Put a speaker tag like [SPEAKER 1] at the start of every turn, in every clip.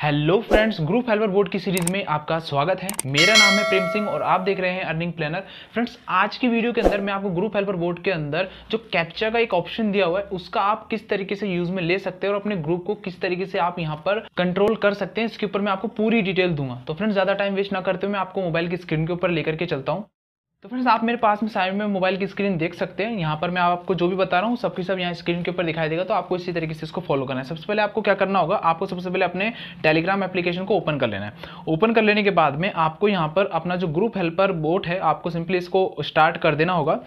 [SPEAKER 1] hello friends group helper board की series में आपका स्वागत है मेरा नाम है प्रेम सिंह और आप देख रहे हैं अर्निंग प्लानर फ्रेंड्स आज की वीडियो के अंदर मैं आपको ग्रुप हेल्पर बोर्ड के अंदर जो कैप्चा का एक ऑप्शन दिया हुआ है उसका आप किस तरीके से यूज में ले सकते हैं और अपने ग्रुप को किस तरीके से आप यहाँ पर कंट्रोल कर सकते हैं इसके ऊपर मैं आपको पूरी डिटेल दूंगा तो फ्रेंड्स ज्यादा टाइम वेस्ट ना करते हुए मैं आपको मोबाइल की स्क्रीन के ऊपर लेकर के चलता हूँ तो फ्रेंड्स आप मेरे पास में साइड में मोबाइल की स्क्रीन देख सकते हैं यहाँ पर मैं आपको जो भी बता रहा हूँ सबकी सब, सब यहाँ स्क्रीन के ऊपर दिखाई देगा तो आपको इसी तरीके से इसको फॉलो करना है सबसे पहले आपको क्या करना होगा आपको सबसे पहले अपने टेलीग्राम एप्लीकेशन को ओपन कर लेना है ओपन कर लेने के बाद में आपको यहाँ पर अपना जो ग्रुप हेल्पर बोट है आपको सिंपली इसको स्टार्ट कर देना होगा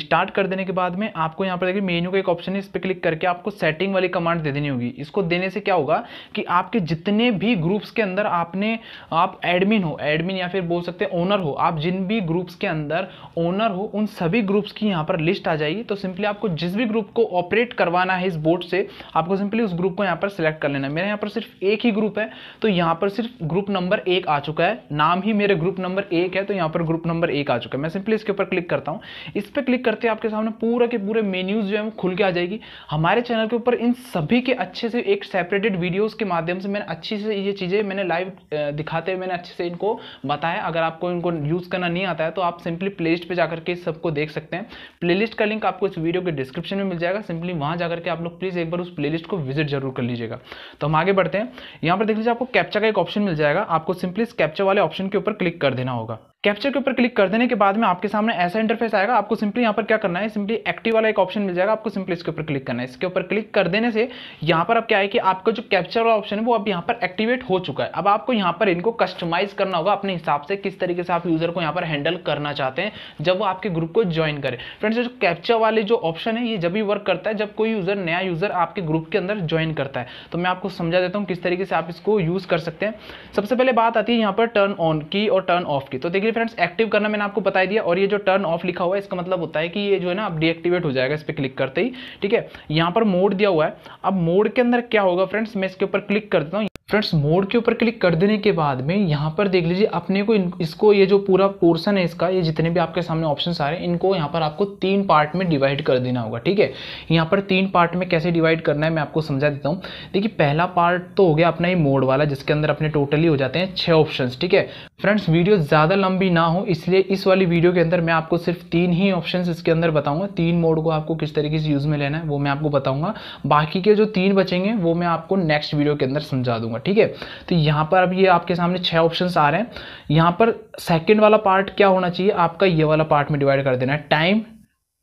[SPEAKER 1] स्टार्ट कर देने के बाद में आपको यहाँ पर देखिए मेन्यू का एक ऑप्शन है इस पर क्लिक करके आपको सेटिंग वाली कमांड दे देनी होगी इसको देने से क्या होगा कि आपके जितने भी ग्रुप्स के अंदर आपने आप एडमिन हो एडमिन या फिर बोल सकते हैं ओनर हो आप जिन भी ग्रुप्स के अंदर अंदर ओनर हो उन सभी ग्रुप्स की यहाँ पर लिस्ट आ जाएगी तो सिंपली आपको जिस भी ग्रुप को ऑपरेट करवाना है इस बोर्ड से आपको सिंपली उस ग्रुप को यहाँ पर सिलेक्ट कर लेना है मेरे यहाँ पर सिर्फ एक ही ग्रुप है तो यहाँ पर सिर्फ ग्रुप नंबर एक आ चुका है नाम ही मेरे ग्रुप नंबर एक है तो यहाँ पर ग्रुप नंबर एक आ चुका है मैं सिंपली इसके ऊपर क्लिक करता हूँ इस पर क्लिक करते आपके सामने पूरा के पूरे मेन्यूज जो है वो खुल के आ जाएगी हमारे चैनल के ऊपर इन सभी के अच्छे से एक सेपरेटेड वीडियोज़ के माध्यम से मैंने अच्छी से ये चीज़ें मैंने लाइव दिखाते हुए मैंने अच्छे से इनको बताया अगर आपको इनको यूज़ करना नहीं आता है तो आप सिंपली मेरी प्लेलिस्ट पे जाकर के सबको देख सकते हैं प्लेलिस्ट का लिंक आपको इस वीडियो के डिस्क्रिप्शन में मिल जाएगा सिंपली वहाँ जाकर के आप लोग प्लीज़ एक बार उस प्लेलिस्ट को विजिट जरूर कर लीजिएगा तो हम आगे बढ़ते हैं यहाँ पर देख लीजिए आपको कैप्चा का एक ऑप्शन मिल जाएगा आपको सिंपली इस कैप्चा वाले ऑप्शन के ऊपर क्लिक कर देना होगा कैप्चर के ऊपर क्लिक कर देने के बाद में आपके सामने ऐसा इंटरफेस आएगा आपको सिंपली यहाँ पर क्या करना है सिंपली एक्टिव वाला एक ऑप्शन मिल जाएगा आपको सिंपली इसके ऊपर क्लिक करना है इसके ऊपर क्लिक कर देने से यहाँ पर अब क्या है कि आपका जो कैप्चर वाला ऑप्शन है वो अब यहाँ पर एक्टिवेट हो चुका है अब आपको यहाँ पर इनको कस्टमाइज करना होगा अपने हिसाब से किस तरीके से आप यूजर को यहाँ पर हैंडल करना चाहते हैं चाहते हैं जब वो आपके ग्रुप को ज्वाइन करें फ्रेंड्स जो कैप्चा वाले जो ऑप्शन है ये जब भी वर्क करता है जब कोई यूज़र नया यूज़र आपके ग्रुप के अंदर ज्वाइन करता है तो मैं आपको समझा देता हूँ किस तरीके से आप इसको यूज़ कर सकते हैं सबसे पहले बात आती है यहाँ पर टर्न ऑन की और टर्न ऑफ की तो देखिए फ्रेंड्स एक्टिव करना मैंने आपको बता दिया और ये जो टर्न ऑफ लिखा हुआ है इसका मतलब होता है कि ये जो है ना आप डीएक्टिवेट हो जाएगा इस पर क्लिक करते ही ठीक है यहाँ पर मोड दिया हुआ है अब मोड के अंदर क्या होगा फ्रेंड्स मैं इसके ऊपर क्लिक कर देता हूँ फ्रेंड्स मोड के ऊपर क्लिक कर देने के बाद में यहाँ पर देख लीजिए अपने को इसको ये जो पूरा पोर्सन है इसका ये जितने भी आपके सामने ऑप्शन आ रहे हैं इनको यहाँ पर आपको तीन पार्ट में डिवाइड कर देना होगा ठीक है यहाँ पर तीन पार्ट में कैसे डिवाइड करना है मैं आपको समझा देता हूँ देखिए पहला पार्ट तो हो गया अपना ये मोड वाला जिसके अंदर अपने टोटली हो जाते हैं छः ऑप्शन ठीक है फ्रेंड्स वीडियो ज़्यादा लंबी ना हो इसलिए इस वाली वीडियो के अंदर मैं आपको सिर्फ तीन ही ऑप्शन इसके अंदर बताऊँगा तीन मोड को आपको किस तरीके से यूज़ में लेना है वो मैं आपको बताऊँगा बाकी के जो तीन बचेंगे वो मैं आपको नेक्स्ट वीडियो के अंदर समझा दूँगा ठीक है तो यहाँ पर अब ये आपके सामने छः ऑप्शंस आ रहे हैं यहाँ पर सेकंड वाला पार्ट क्या होना चाहिए आपका ये वाला पार्ट में डिवाइड कर देना है टाइम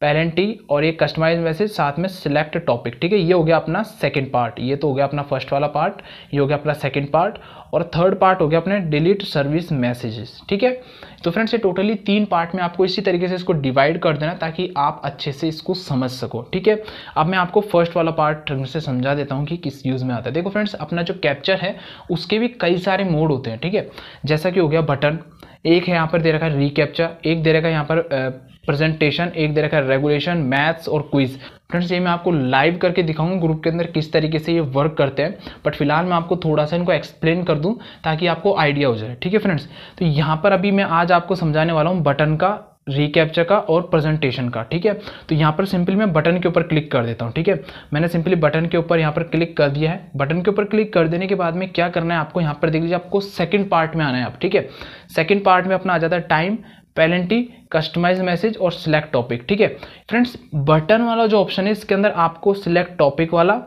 [SPEAKER 1] पेरेंटी और ये कस्टमाइज मैसेज साथ में सिलेक्ट टॉपिक ठीक है ये हो गया अपना सेकंड पार्ट ये तो हो गया अपना फर्स्ट वाला पार्ट ये हो गया अपना सेकंड पार्ट और थर्ड पार्ट हो गया अपने डिलीट सर्विस मैसेजेस ठीक है तो फ्रेंड्स ये टोटली तीन पार्ट में आपको इसी तरीके से इसको डिवाइड कर देना ताकि आप अच्छे से इसको समझ सको ठीक है अब मैं आपको फर्स्ट वाला पार्ट से समझा देता हूँ कि किस यूज़ में आता है देखो फ्रेंड्स अपना जो कैप्चर है उसके भी कई सारे मोड होते हैं ठीक है जैसा कि हो गया बटन एक है यहाँ पर दे रखा है रिकैप्चा एक दे रखा है यहाँ पर प्रेजेंटेशन एक दे रखा है रेगुलेशन मैथ्स और क्विज फ्रेंड्स ये मैं आपको लाइव करके दिखाऊंगा ग्रुप के अंदर किस तरीके से ये वर्क करते हैं बट फिलहाल मैं आपको थोड़ा सा इनको एक्सप्लेन कर दूं ताकि आपको आइडिया हो जाए ठीक है फ्रेंड्स तो यहाँ पर अभी मैं आज आपको समझाने वाला हूँ बटन का रिकैप्चर का और प्रेजेंटेशन का ठीक है तो यहाँ पर सिंपली मैं बटन के ऊपर क्लिक कर देता हूँ ठीक है मैंने सिंपली बटन के ऊपर यहाँ पर क्लिक कर दिया है बटन के ऊपर क्लिक कर देने के बाद में क्या करना है आपको यहाँ पर देख लीजिए आपको सेकंड पार्ट में आना है आप ठीक है सेकंड पार्ट में अपना आ जाता है टाइम पेलेंटी कस्टमाइज मैसेज और सिलेक्ट टॉपिक ठीक है फ्रेंड्स बटन वाला जो ऑप्शन है इसके अंदर आपको सिलेक्ट टॉपिक वाला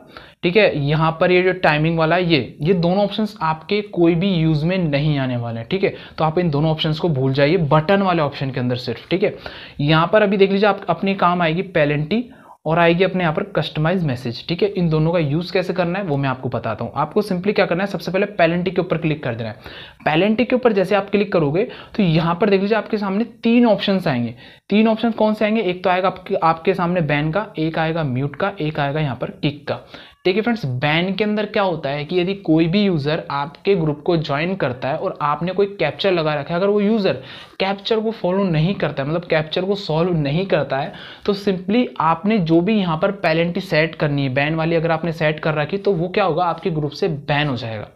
[SPEAKER 1] ठीक है यहाँ पर ये जो टाइमिंग वाला है ये ये दोनों ऑप्शंस आपके कोई भी यूज़ में नहीं आने वाले हैं ठीक है तो आप इन दोनों ऑप्शंस को भूल जाइए बटन वाले ऑप्शन के अंदर सिर्फ ठीक है यहाँ पर अभी देख लीजिए आप अपने काम आएगी पेलेंटी और आएगी अपने यहाँ पर कस्टमाइज मैसेज ठीक है इन दोनों का यूज़ कैसे करना है वो मैं आपको बताता हूँ आपको सिंपली क्या करना है सबसे पहले पैलेंटी के ऊपर क्लिक कर देना है पैलेंटी के ऊपर जैसे आप क्लिक करोगे तो यहाँ पर देख लीजिए आपके सामने तीन ऑप्शन आएंगे तीन ऑप्शन कौन से आएंगे एक तो आएगा आपके आपके सामने बैन का एक आएगा म्यूट का एक आएगा यहाँ पर किक का देखिए फ्रेंड्स बैन के अंदर क्या होता है कि यदि कोई भी यूज़र आपके ग्रुप को ज्वाइन करता है और आपने कोई कैप्चर लगा रखा है अगर वो यूज़र कैप्चर को फॉलो नहीं करता है मतलब कैप्चर को सॉल्व नहीं करता है तो सिंपली आपने जो भी यहाँ पर पेलेंटी सेट करनी है बैन वाली अगर आपने सेट कर रखी तो वो क्या होगा आपके ग्रुप से बैन हो जाएगा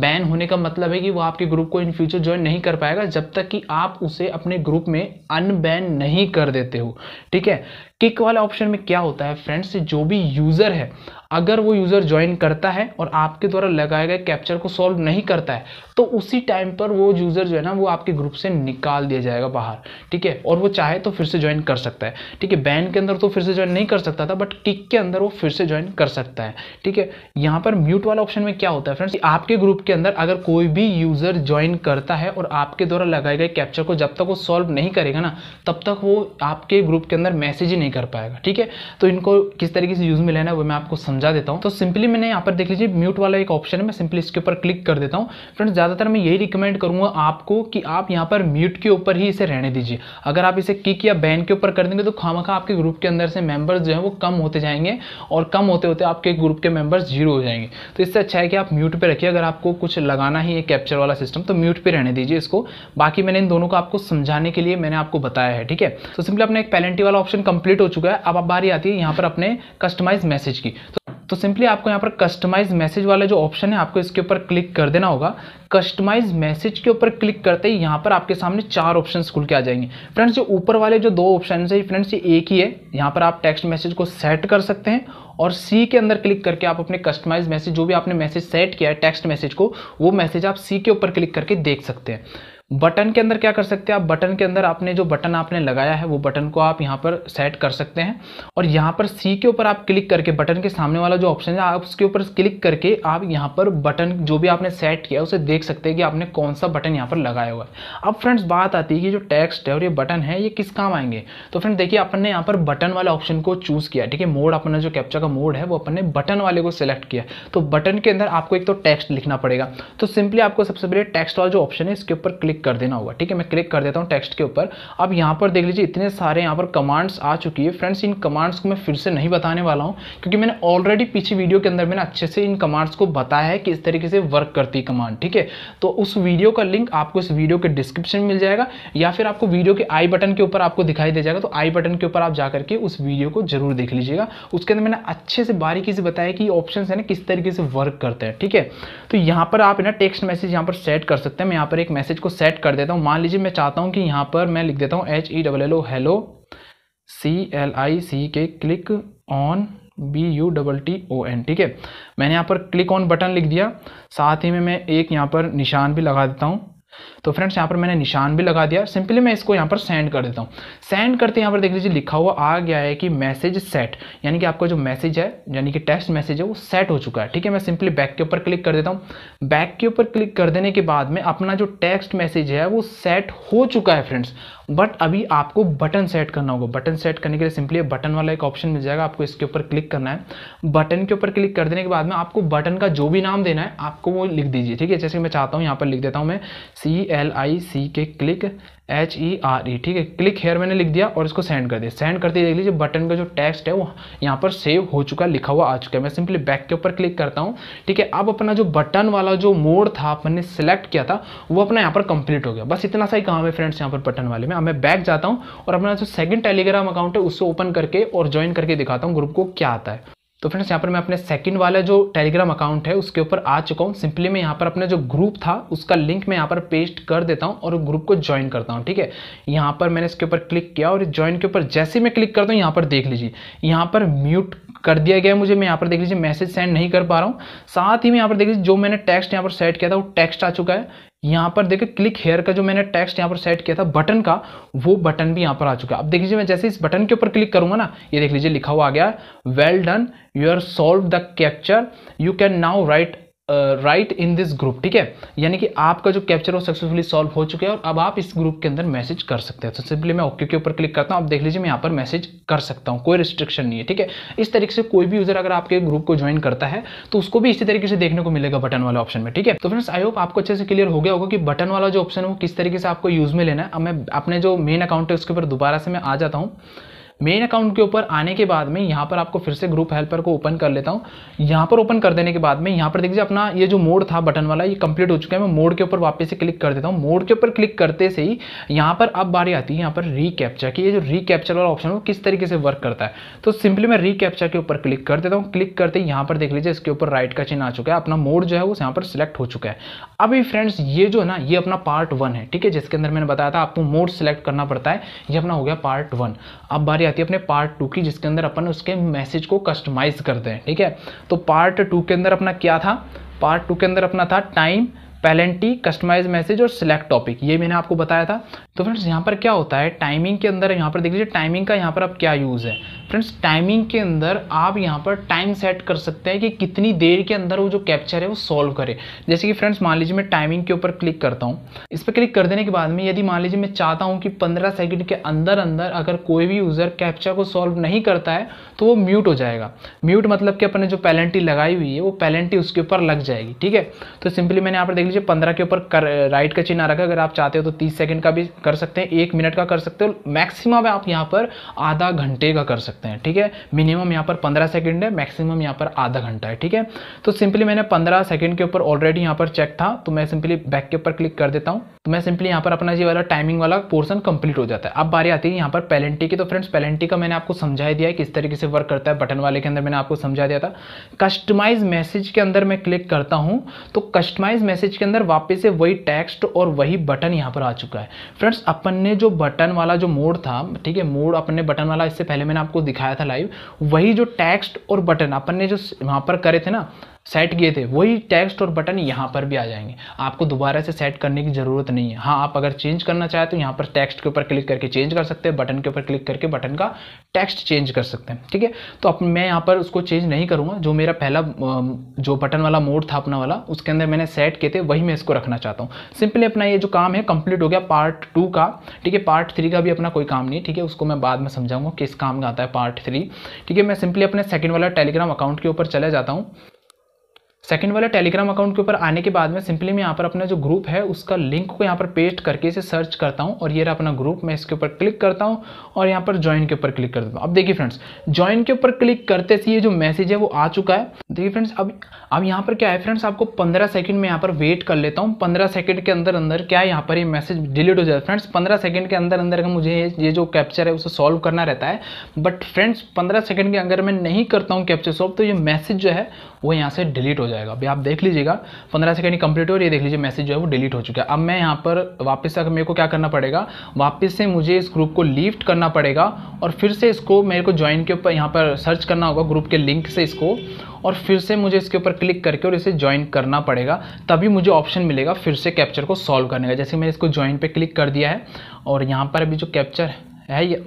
[SPEAKER 1] बैन होने का मतलब है कि वो आपके ग्रुप को इन फ्यूचर ज्वाइन नहीं कर पाएगा जब तक कि आप उसे अपने ग्रुप में अनबैन नहीं कर देते हो ठीक है किक वाले ऑप्शन में क्या होता है फ्रेंड्स जो भी यूज़र है अगर वो यूज़र ज्वाइन करता है और आपके द्वारा लगाए गए कैप्चर को सॉल्व नहीं करता है तो उसी टाइम पर वो यूज़र जो है ना वो आपके ग्रुप से निकाल दिया जाएगा बाहर ठीक है और वो चाहे तो फिर से ज्वाइन कर सकता है ठीक है बैन के अंदर तो फिर से ज्वाइन नहीं कर सकता था बट किक के अंदर वो फिर से ज्वाइन कर सकता है ठीक है यहाँ पर म्यूट वाला ऑप्शन में क्या होता है फ्रेंड्स आपके ग्रुप के अंदर अगर कोई भी यूज़र ज्वाइन करता है और आपके द्वारा लगाए गए कैप्चर को जब तक वो सॉल्व नहीं करेगा ना तब तक वो आपके ग्रुप के अंदर मैसेज ही नहीं कर पाएगा ठीक है तो इनको किस तरीके से यूज़ में लेना है वो मैं आपको समझ समझा देता हूँ तो सिंपली मैंने यहाँ पर देख लीजिए म्यूट वाला एक ऑप्शन है मैं सिंपली इसके ऊपर क्लिक कर देता हूँ फ्रेंड्स ज़्यादातर मैं यही रिकमेंड करूँगा आपको कि आप यहाँ पर म्यूट के ऊपर ही इसे रहने दीजिए अगर आप इसे किक या बैन के ऊपर कर देंगे तो खामखा आपके ग्रुप के अंदर से मेंबर्स जो है वो कम होते जाएंगे और कम होते होते आपके ग्रुप के मेंबर्स जीरो हो जाएंगे तो इससे अच्छा है कि आप म्यूट पर रखिए अगर आपको कुछ लगाना ही है कैप्चर वाला सिस्टम तो म्यूट पर रहने दीजिए इसको बाकी मैंने इन दोनों को आपको समझाने के लिए मैंने आपको बताया है ठीक है तो सिंपली अपना एक पैलेंटी वाला ऑप्शन कंप्लीट हो चुका है अब आप बारी आती है यहाँ पर अपने कस्टमाइज मैसेज की तो तो सिंपली आपको यहाँ पर कस्टमाइज मैसेज वाला जो ऑप्शन है आपको इसके ऊपर क्लिक कर देना होगा कस्टमाइज मैसेज के ऊपर क्लिक करते ही यहाँ पर आपके सामने चार ऑप्शन खुल के आ जाएंगे फ्रेंड्स ये ऊपर वाले जो दो ऑप्शन है फ्रेंड्स ये एक ही है यहाँ पर आप टेक्स्ट मैसेज को सेट कर सकते हैं और सी के अंदर क्लिक करके आप अपने कस्टमाइज मैसेज जो भी आपने मैसेज सेट किया है टेक्स्ट मैसेज को वो मैसेज आप सी के ऊपर क्लिक करके देख सकते हैं बटन के अंदर क्या कर सकते हैं आप बटन के अंदर आपने जो बटन आपने लगाया है वो बटन को आप यहाँ पर सेट कर सकते हैं और यहाँ पर सी के ऊपर आप क्लिक करके बटन के सामने वाला जो ऑप्शन है आप उसके ऊपर क्लिक करके आप यहाँ पर बटन जो भी आपने सेट किया उसे देख सकते हैं कि आपने कौन सा बटन यहाँ पर लगाया हुआ है अब फ्रेंड्स बात आती है कि जो टेक्स्ट है और ये बटन है ये किस काम आएंगे तो फ्रेंड देखिए अपन ने यहाँ पर बटन वाला ऑप्शन को चूज़ किया ठीक है मोड अपना जो कैप्चर का मोड है वो अपन ने बटन वाले को सिलेक्ट किया तो बटन के अंदर आपको एक तो टेक्स्ट लिखना पड़ेगा तो सिंपली आपको सबसे पहले टेक्स्ट वाला जो ऑप्शन है इसके ऊपर क्लिक क्लिक कर देना होगा ठीक है मैं क्लिक कर देता हूँ टेक्स्ट के ऊपर अब यहाँ पर देख लीजिए इतने सारे यहाँ पर कमांड्स आ चुकी है फ्रेंड्स इन कमांड्स को मैं फिर से नहीं बताने वाला हूँ क्योंकि मैंने ऑलरेडी पीछे वीडियो के अंदर मैंने अच्छे से इन कमांड्स को बताया है कि इस तरीके से वर्क करती कमांड ठीक है तो उस वीडियो का लिंक आपको इस वीडियो के डिस्क्रिप्शन मिल जाएगा या फिर आपको वीडियो के आई बटन के ऊपर आपको दिखाई दे जाएगा तो आई बटन के ऊपर आप जाकर के उस वीडियो को जरूर देख लीजिएगा उसके अंदर मैंने अच्छे से बारीकी से बताया कि ऑप्शन है ना किस तरीके से वर्क करते हैं ठीक है तो यहाँ पर आप ना टेक्स्ट मैसेज यहाँ पर सेट कर सकते हैं मैं यहाँ पर एक मैसेज को सेट सेट कर देता हूँ मान लीजिए मैं चाहता हूँ कि यहाँ पर मैं लिख देता हूँ H E double L O hello C L I C K click on B U double T O N ठीक है मैंने यहाँ पर क्लिक ऑन बटन लिख दिया साथ ही में मैं एक यहाँ पर निशान भी लगा देता हूँ तो फ्रेंड्स यहाँ पर मैंने निशान भी लगा दिया सिंपली मैं इसको यहाँ पर सेंड कर देता हूँ सेंड करते यहाँ पर देख लीजिए लिखा हुआ आ गया है कि मैसेज सेट यानी कि आपका जो मैसेज है यानी कि टेक्स्ट मैसेज है वो सेट हो चुका है ठीक है मैं सिंपली बैक के ऊपर क्लिक कर देता हूँ बैक के ऊपर क्लिक कर देने के बाद में अपना जो टेक्स्ट मैसेज है वो सेट हो चुका है फ्रेंड्स बट अभी आपको बटन सेट करना होगा बटन सेट करने के लिए सिंपली बटन वाला एक ऑप्शन मिल जाएगा आपको इसके ऊपर क्लिक करना है बटन के ऊपर क्लिक कर देने के बाद में आपको बटन का जो भी नाम देना है आपको वो लिख दीजिए ठीक है जैसे मैं चाहता हूँ यहाँ पर लिख देता हूँ मैं सी L I C K click H E R E ठीक है क्लिक हेयर मैंने लिख दिया और इसको सेंड कर दिया सेंड करते देख लीजिए बटन का जो टेक्स्ट है वो यहाँ पर सेव हो चुका लिखा हुआ आ चुका है मैं सिंपली बैक के ऊपर क्लिक करता हूँ ठीक है अब अपना जो बटन वाला जो मोड था मैंने सेलेक्ट किया था वो अपना यहाँ पर कंप्लीट हो गया बस इतना सा ही काम है फ्रेंड्स यहाँ पर बटन वाले में अब मैं बैक जाता हूँ और अपना जो सेकंड टेलीग्राम अकाउंट है उससे ओपन करके और ज्वाइन करके दिखाता हूँ ग्रुप को क्या आता है तो फ्रेंड्स यहाँ पर मैं अपने सेकंड वाला जो टेलीग्राम अकाउंट है उसके ऊपर आ चुका हूँ सिंपली मैं यहाँ पर अपने जो ग्रुप था उसका लिंक मैं यहाँ पर पेस्ट कर देता हूँ और ग्रुप को ज्वाइन करता हूँ ठीक है यहाँ पर मैंने इसके ऊपर क्लिक किया और ज्वाइन के ऊपर जैसे मैं क्लिक करता हूँ यहाँ पर देख लीजिए यहाँ पर म्यूट कर दिया गया मुझे मैं यहाँ पर देख लीजिए मैसेज सेंड नहीं कर पा रहा हूँ साथ ही मैं यहाँ पर देख लीजिए जो मैंने टेक्स्ट यहाँ पर सेट किया था वो टेक्स्ट आ चुका है यहाँ पर देखिए क्लिक हेयर का जो मैंने टेक्स्ट यहाँ पर सेट किया था बटन का वो बटन भी यहाँ पर आ चुका है अब देख लीजिए मैं जैसे इस बटन के ऊपर क्लिक करूंगा ना ये देख लीजिए लिखा हुआ आ गया well done you are solve the captcha you can now write write in this group ठीक है यानी कि आपका जो कैप्चर वो सक्सेसफुली सॉल्व हो चुका है और अब आप इस ग्रुप के अंदर मैसेज कर सकते हैं तो सिंपली मैं ओके के ऊपर क्लिक करता हूँ आप देख लीजिए मैं यहाँ पर मैसेज कर सकता हूँ कोई रिस्ट्रिक्शन नहीं है ठीक है इस तरीके से कोई भी यूजर अगर आपके ग्रुप को ज्वाइन करता है तो उसको भी इसी तरीके से देखने को मिलेगा बटन वाला ऑप्शन में ठीक है तो फ्रेंड्स आई होप आपको अच्छे से क्लियर हो गया होगा कि बटन वाला जो ऑप्शन है वो किस तरीके से आपको यूज में लेना है अब मैं अपने जो मेन अकाउंट है उसके ऊपर दोबारा से मैं आ जाता हूँ मेन अकाउंट के ऊपर आने के बाद में यहाँ पर आपको फिर से ग्रुप हेल्पर को ओपन कर लेता हूँ यहाँ पर ओपन कर देने के बाद में यहाँ पर देखिए अपना ये जो मोड था बटन वाला ये कंप्लीट हो चुका है मैं मोड के ऊपर वापस से क्लिक कर देता हूँ मोड के ऊपर क्लिक करते से ही यहाँ पर अब बारी आती है यहाँ पर रीकैप्चर की ये जो रीकैप्चर वाला ऑप्शन है वो किस तरीके से वर्क करता है तो सिंपली मैं रीकैप्चर के ऊपर क्लिक कर देता हूँ क्लिक करते ही यहाँ पर देख लीजिए इसके ऊपर राइट का चिन्ह आ चुका है अपना मोड जो है वो यहाँ पर सिलेक्ट हो चुका है अभी फ्रेंड्स ये जो है ना ये अपना पार्ट वन है ठीक है जिसके अंदर मैंने बताया था आपको मोड सिलेक्ट करना पड़ता है ये अपना हो गया पार्ट वन अब बारी आती है अपने पार्ट टू की जिसके अंदर अपन उसके मैसेज को कस्टमाइज करते हैं ठीक है तो पार्ट टू के अंदर अपना क्या था पार्ट टू के अंदर अपना था टाइम पेलेंटी कस्टमाइज मैसेज और सिलेक्ट टॉपिक ये मैंने आपको बताया था तो फ्रेंड्स यहाँ पर क्या होता है टाइमिंग के अंदर यहाँ पर देख लीजिए टाइमिंग का यहाँ पर आप क्या यूज़ है फ्रेंड्स टाइमिंग के अंदर आप यहाँ पर टाइम सेट कर सकते हैं कि कितनी देर के अंदर वो जो कैप्चर है वो सॉल्व करे जैसे कि फ्रेंड्स मान लीजिए मैं टाइमिंग के ऊपर क्लिक करता हूँ इस पर क्लिक कर देने के बाद में यदि मान लीजिए मैं चाहता हूँ कि पंद्रह सेकेंड के अंदर अंदर अगर कोई भी यूज़र कैप्चर को सॉल्व नहीं करता है तो वो म्यूट हो जाएगा म्यूट मतलब कि अपने जो पेलेंटी लगाई हुई है वो पैलेंटी उसके ऊपर लग जाएगी ठीक है तो सिंपली मैंने यहाँ पर देख लीजिए लीजिए पंद्रह के ऊपर कर राइट का चिन्ह आ रखा है अगर आप चाहते हो तो तीस सेकंड का भी कर सकते हैं एक मिनट का कर सकते हो मैक्सिमम आप यहाँ पर आधा घंटे का कर सकते हैं ठीक है मिनिमम यहाँ पर पंद्रह सेकेंड है मैक्सिमम यहाँ पर आधा घंटा है ठीक है तो सिंपली मैंने पंद्रह सेकेंड के ऊपर ऑलरेडी यहाँ पर चेक था तो मैं सिंपली बैक के ऊपर क्लिक कर देता हूँ तो मैं सिंपली यहाँ पर अपना ये वाला टाइमिंग वाला पोर्सन कंप्लीट हो जाता है अब बारी आती है यहाँ पर पेलेंटी की तो फ्रेंड्स पेलेंटी का मैंने आपको समझा दिया है किस तरीके से वर्क करता है बटन वाले के अंदर मैंने आपको समझा दिया था कस्टमाइज मैसेज के अंदर मैं क्लिक करता हूँ तो कस्टमाइज मैसेज के अंदर वापस से वही टेक्स्ट और वही बटन यहाँ पर आ चुका है फ्रेंड्स अपन ने जो बटन वाला जो मोड था ठीक है मोड अपन ने बटन वाला इससे पहले मैंने आपको दिखाया था लाइव वही जो टेक्स्ट और बटन अपन ने जो वहाँ पर करे थे ना सेट किए थे वही टेक्स्ट और बटन यहाँ पर भी आ जाएंगे आपको दोबारा से सेट करने की ज़रूरत नहीं है हाँ आप अगर चेंज करना चाहें तो यहाँ पर टेक्स्ट के ऊपर क्लिक करके चेंज कर सकते हैं बटन के ऊपर क्लिक करके बटन का टेक्स्ट चेंज कर सकते हैं ठीक है तो अब मैं यहाँ पर उसको चेंज नहीं करूँगा जो मेरा पहला जो बटन वाला मोड था अपना वाला उसके अंदर मैंने सेट किए थे वही मैं इसको रखना चाहता हूँ सिंपली अपना ये जो काम है कम्प्लीट हो गया पार्ट टू का ठीक है पार्ट थ्री का भी अपना कोई काम नहीं ठीक है उसको मैं बाद में समझाऊंगा किस काम का आता है पार्ट थ्री ठीक है मैं सिंपली अपने सेकेंड वाला टेलीग्राम अकाउंट के ऊपर चले जाता हूँ सेकंड वाले टेलीग्राम अकाउंट के ऊपर आने के बाद में सिंपली मैं यहाँ पर अपना जो ग्रुप है उसका लिंक को यहाँ पर पेस्ट करके इसे सर्च करता हूँ और ये रहा अपना ग्रुप मैं इसके ऊपर क्लिक करता हूँ और यहाँ पर ज्वाइन के ऊपर क्लिक कर देता हूँ अब देखिए फ्रेंड्स ज्वाइन के ऊपर क्लिक करते से ये जो मैसेज है वो आ चुका है देखिए फ्रेंड्स अब अब यहाँ पर क्या है फ्रेंड्स आपको पंद्रह सेकेंड में यहाँ पर वेट कर लेता हूँ पंद्रह सेकेंड के अंदर अंदर क्या यहाँ पर ये मैसेज डिलीट हो जाता है फ्रेंड्स पंद्रह सेकेंड के अंदर अंदर मुझे ये जो कैप्चर है उसे सॉल्व करना रहता है बट फ्रेंड्स पंद्रह सेकेंड के अंदर मैं नहीं करता हूँ कैप्चर सॉल्व तो ये मैसेज जो है वो यहाँ से डिलीट हो है जाएगा अभी आप देख लीजिएगा पंद्रह सेकंड कंप्लीट हो और ये देख लीजिए मैसेज जो है वो डिलीट हो चुका है अब मैं यहाँ पर वापस से मेरे को क्या करना पड़ेगा वापस से मुझे इस ग्रुप को लिफ्ट करना पड़ेगा और फिर से इसको मेरे को ज्वाइन के ऊपर यहाँ पर सर्च करना होगा ग्रुप के लिंक से इसको और फिर से मुझे इसके ऊपर क्लिक करके और इसे ज्वाइन करना पड़ेगा तभी मुझे ऑप्शन मिलेगा फिर से कैप्चर को सॉल्व करने का जैसे मैंने इसको ज्वाइन पर क्लिक कर दिया है और यहाँ पर अभी जो कैप्चर है ये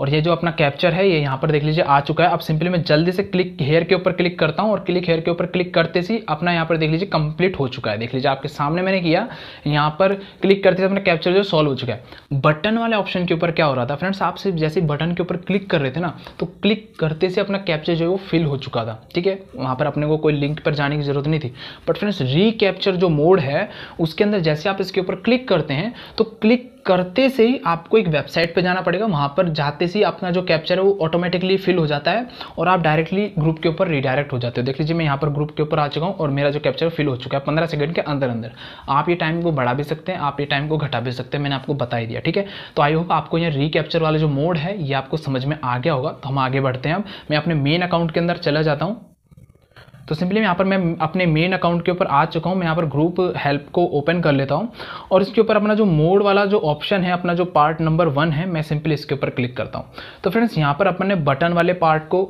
[SPEAKER 1] और ये जो अपना कैप्चर है ये यहाँ पर देख लीजिए आ चुका है अब सिंपली मैं जल्दी से क्लिक हेयर के ऊपर क्लिक करता हूँ और क्लिक हेयर के ऊपर क्लिक करते ही अपना यहाँ पर देख लीजिए कंप्लीट हो चुका है देख लीजिए आपके सामने मैंने किया यहाँ पर क्लिक करते ही अपना कैप्चर जो सॉल्व हो चुका है बटन वाले ऑप्शन के ऊपर क्या हो रहा था फ्रेंड्स आप सिर्फ जैसे बटन के ऊपर क्लिक कर रहे थे ना तो क्लिक करते से अपना कैप्चर जो है वो फिल हो चुका था ठीक है वहाँ पर अपने को कोई लिंक पर जाने की ज़रूरत नहीं थी बट फ्रेंड्स रीकैप्चर जो मोड है उसके अंदर जैसे आप इसके ऊपर क्लिक करते हैं तो क्लिक करते से ही आपको एक वेबसाइट पे जाना पड़ेगा वहाँ पर जाते से ही अपना जो कैप्चर है वो ऑटोमेटिकली फिल हो जाता है और आप डायरेक्टली ग्रुप के ऊपर रिडायरेक्ट हो जाते हो देख लीजिए मैं यहाँ पर ग्रुप के ऊपर आ चुका हूँ और मेरा जो कैप्चर फिल हो चुका है पंद्रह सेकंड के अंदर अंदर आप ये टाइम को बढ़ा भी सकते हैं आप ये टाइम को घटा भी सकते हैं मैंने आपको बता ही दिया ठीक है तो आई होप आपको यहाँ रिकैप्चर वाला जो मोड है ये आपको समझ में आ गया होगा तो हम आगे बढ़ते हैं अब मैं अपने मेन अकाउंट के अंदर चला जाता हूँ तो सिंपली यहाँ पर मैं अपने मेन अकाउंट के ऊपर आ चुका हूँ मैं यहाँ पर ग्रुप हेल्प को ओपन कर लेता हूँ और इसके ऊपर अपना जो मोड वाला जो ऑप्शन है अपना जो पार्ट नंबर वन है मैं सिंपली इसके ऊपर क्लिक करता हूँ तो फ्रेंड्स यहाँ पर अपने बटन वाले पार्ट को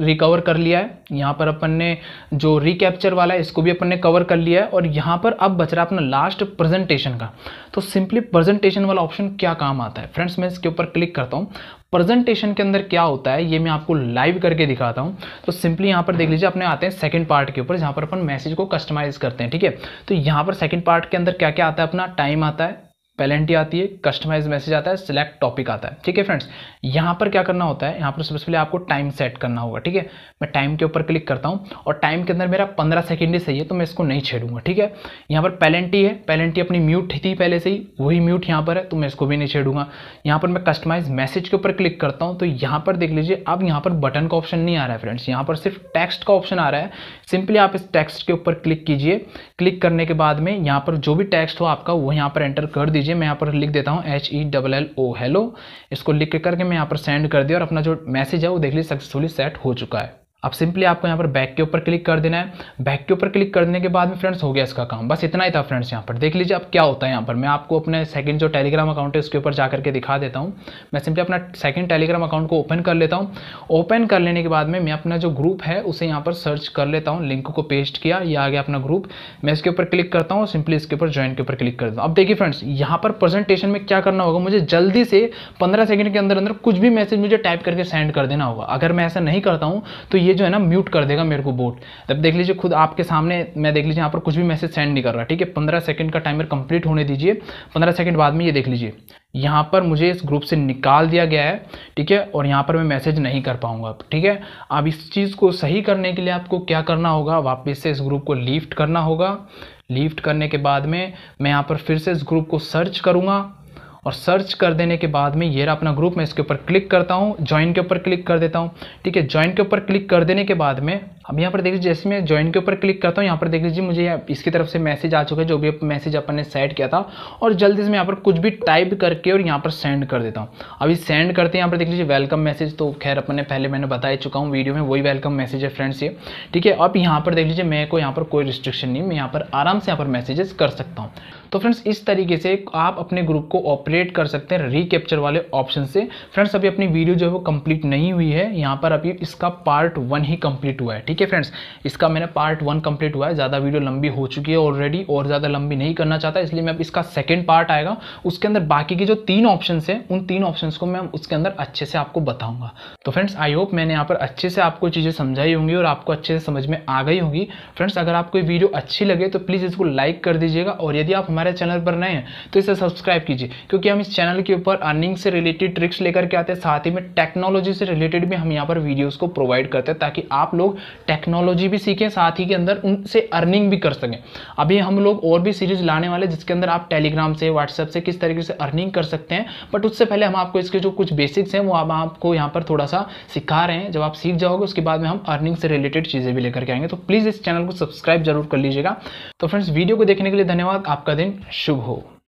[SPEAKER 1] रिकवर कर लिया है यहाँ पर अपन ने जो रिकैप्चर वाला है इसको भी अपन ने कवर कर लिया है और यहाँ पर अब बच रहा है अपना लास्ट प्रेजेंटेशन का तो सिंपली प्रेजेंटेशन वाला ऑप्शन क्या काम आता है फ्रेंड्स मैं इसके ऊपर क्लिक करता हूँ प्रेजेंटेशन के अंदर क्या होता है ये मैं आपको लाइव करके दिखाता हूँ तो सिंपली यहाँ पर देख लीजिए अपने आते हैं सेकेंड पार्ट के ऊपर जहाँ पर अपन मैसेज को कस्टमाइज़ करते हैं ठीक है तो यहाँ पर सेकेंड पार्ट के अंदर क्या क्या आता है अपना टाइम आता है पेलेंटी आती है कस्टमाइज मैसेज आता है सिलेक्ट टॉपिक आता है ठीक है फ्रेंड्स यहाँ पर क्या करना होता है यहाँ पर सबसे पहले आपको टाइम सेट करना होगा ठीक है मैं टाइम के ऊपर क्लिक करता हूँ और टाइम के अंदर मेरा पंद्रह सेकेंड ही सही है तो मैं इसको नहीं छेड़ूंगा ठीक है यहाँ पर पेलेंटी है पेलेंटी अपनी म्यूट थी पहले से ही वही म्यूट यहाँ पर है तो मैं इसको भी नहीं छेड़ूंगा यहाँ पर मैं कस्टमाइज मैसेज के ऊपर क्लिक करता हूँ तो यहाँ पर देख लीजिए अब यहाँ पर बटन का ऑप्शन नहीं आ रहा है फ्रेंड्स यहाँ पर सिर्फ टेक्स्ट का ऑप्शन आ रहा है सिंपली आप इस टेक्स्ट के ऊपर क्लिक कीजिए क्लिक करने के बाद में यहाँ पर जो भी टेक्स्ट हो आपका वो यहाँ पर एंटर कर दीजिए लीजिए मैं यहाँ पर लिख देता हूँ H E double L O hello इसको लिख करके मैं यहाँ पर सेंड कर दिया और अपना जो मैसेज है वो देख लीजिए सक्सेसफुली सेट हो चुका है अब सिंपली आपको यहाँ पर बैक के ऊपर क्लिक कर देना है बैक के ऊपर क्लिक कर देने के बाद में फ्रेंड्स हो गया इसका काम बस इतना ही था फ्रेंड्स यहाँ पर देख लीजिए अब क्या होता है यहाँ पर मैं आपको अपने सेकंड जो टेलीग्राम अकाउंट है उसके ऊपर जा करके दिखा देता हूँ मैं सिंपली अपना सेकंड टेलीग्राम अकाउंट को ओपन कर लेता हूँ ओपन कर लेने के बाद में मैं अपना जो ग्रुप है उसे यहाँ पर सर्च कर लेता हूँ लिंक को पेस्ट किया या आ गया अपना ग्रुप मैं इसके ऊपर क्लिक करता हूँ सिंपली इसके ऊपर ज्वाइन के ऊपर क्लिक कर देता हूँ अब देखिए फ्रेंड्स यहाँ पर प्रेजेंटेशन में क्या करना होगा मुझे जल्दी से पंद्रह सेकेंड के अंदर अंदर कुछ भी मैसेज मुझे टाइप करके सेंड कर देना होगा अगर मैं ऐसा नहीं करता हूँ तो ये जो है ना म्यूट कर देगा मेरे को बोट तब देख लीजिए खुद आपके सामने मैं देख लीजिए यहाँ पर कुछ भी मैसेज सेंड नहीं कर रहा ठीक है पंद्रह सेकंड का टाइमर कंप्लीट होने दीजिए पंद्रह सेकंड बाद में ये देख लीजिए यहाँ पर मुझे इस ग्रुप से निकाल दिया गया है ठीक है और यहाँ पर मैं मैसेज नहीं कर पाऊँगा ठीक है अब इस चीज़ को सही करने के लिए आपको क्या करना होगा वापस से इस ग्रुप को लिफ्ट करना होगा लिफ्ट करने के बाद में मैं यहाँ पर फिर से इस ग्रुप को सर्च करूँगा और सर्च कर देने के बाद में ये रहा अपना ग्रुप मैं इसके ऊपर क्लिक करता हूँ ज्वाइन के ऊपर क्लिक कर देता हूँ ठीक है ज्वाइन के ऊपर क्लिक कर देने के बाद में अब यहाँ पर देख लीजिए जैसे मैं ज्वाइन के ऊपर क्लिक करता हूँ यहाँ पर देख लीजिए मुझे इसकी तरफ से मैसेज आ चुका है जो भी मैसेज अपन ने सेट किया था और जल्दी से मैं यहाँ पर कुछ भी टाइप करके और यहाँ पर सेंड कर देता हूँ अभी सेंड करते हैं यहाँ पर देख लीजिए वेलकम मैसेज तो खैर अपन ने पहले मैंने बता ही चुका हूँ वीडियो में वही वेलकम मैसेज है फ्रेंड्स ये ठीक है अब यहाँ पर देख लीजिए मेरे को यहाँ पर कोई रिस्ट्रिक्शन नहीं मैं यहाँ पर आराम से यहाँ पर मैसेजेस कर सकता हूँ तो फ्रेंड्स इस तरीके से आप अपने ग्रुप को ऑपरेट जनरेट कर सकते हैं रिकैप्चर वाले ऑप्शन से फ्रेंड्स अभी अपनी वीडियो जो है वो कंप्लीट नहीं हुई है यहाँ पर अभी इसका पार्ट वन ही कंप्लीट हुआ है ठीक है फ्रेंड्स इसका मैंने पार्ट वन कंप्लीट हुआ है ज़्यादा वीडियो लंबी हो चुकी है ऑलरेडी और ज़्यादा लंबी नहीं करना चाहता इसलिए मैं अब इसका सेकेंड पार्ट आएगा उसके अंदर बाकी के जो तीन ऑप्शन है उन तीन ऑप्शन को मैं उसके अंदर अच्छे से आपको बताऊँगा तो फ्रेंड्स आई होप मैंने यहाँ पर अच्छे से आपको चीज़ें समझाई होंगी और आपको अच्छे से समझ में आ गई होंगी फ्रेंड्स अगर आपको वीडियो अच्छी लगे तो प्लीज़ इसको लाइक कर दीजिएगा और यदि आप हमारे चैनल पर नए हैं तो इसे सब्सक्राइब कीजिए क्योंकि कि हम इस चैनल के ऊपर अर्निंग से रिलेटेड ट्रिक्स लेकर के आते हैं साथ ही में टेक्नोलॉजी से रिलेटेड भी हम यहाँ पर वीडियोज़ को प्रोवाइड करते हैं ताकि आप लोग टेक्नोलॉजी भी सीखें साथ ही के अंदर उनसे अर्निंग भी कर सकें अभी हम लोग और भी सीरीज लाने वाले जिसके अंदर आप टेलीग्राम से व्हाट्सएप से किस तरीके से अर्निंग कर सकते हैं बट उससे पहले हम आपको इसके जो कुछ बेसिक्स हैं वो हम आपको यहाँ पर थोड़ा सा सिखा रहे हैं जब आप सीख जाओगे उसके बाद में हम अर्निंग से रिलेटेड चीज़ें भी लेकर के आएंगे तो प्लीज़ इस चैनल को सब्सक्राइब जरूर कर लीजिएगा तो फ्रेंड्स वीडियो को देखने के लिए धन्यवाद आपका दिन शुभ हो